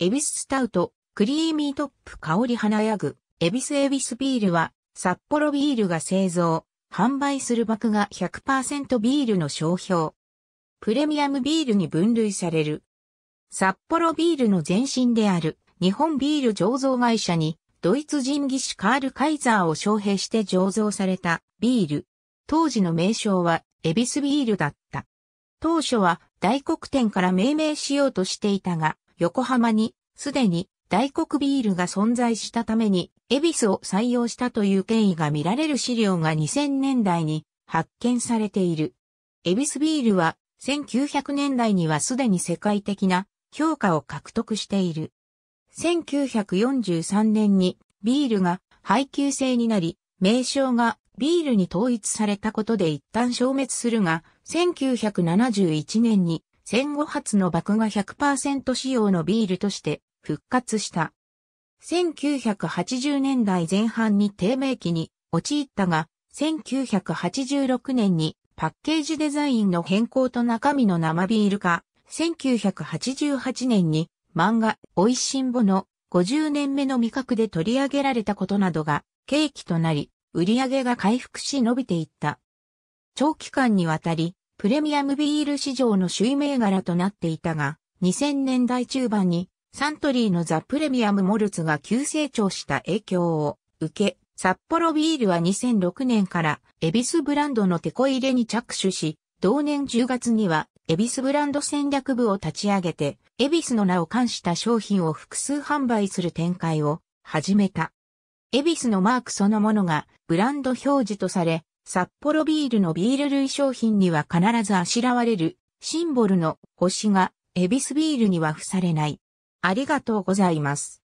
エビススタウト、クリーミートップ香り華やぐ、エビスエビスビールは、札幌ビールが製造、販売する麦が100%ビールの商標。プレミアムビールに分類される。札幌ビールの前身である、日本ビール醸造会社に、ドイツ人技師カール・カイザーを招聘して醸造されたビール。当時の名称は、エビスビールだった。当初は大黒店から命名しようとしていたが、横浜に、すでに大黒ビールが存在したために、エビスを採用したという経緯が見られる資料が2000年代に発見されている。エビスビールは、1900年代にはすでに世界的な評価を獲得している。1943年にビールが配給制になり、名称がビールに統一されたことで一旦消滅するが、1971年に戦後初の爆芽100%使用のビールとして復活した。1980年代前半に低迷期に陥ったが、1986年にパッケージデザインの変更と中身の生ビール化、1988年に漫画、美味しんぼの50年目の味覚で取り上げられたことなどが契機となり、売り上げが回復し伸びていった。長期間にわたり、プレミアムビール市場の首位銘柄となっていたが、2000年代中盤にサントリーのザ・プレミアム・モルツが急成長した影響を受け、札幌ビールは2006年からエビスブランドのテコ入れに着手し、同年10月にはエビスブランド戦略部を立ち上げて、エビスの名を冠した商品を複数販売する展開を始めた。エビスのマークそのものがブランド表示とされ、札幌ビールのビール類商品には必ずあしらわれるシンボルの星が、エビスビールには付されない。ありがとうございます。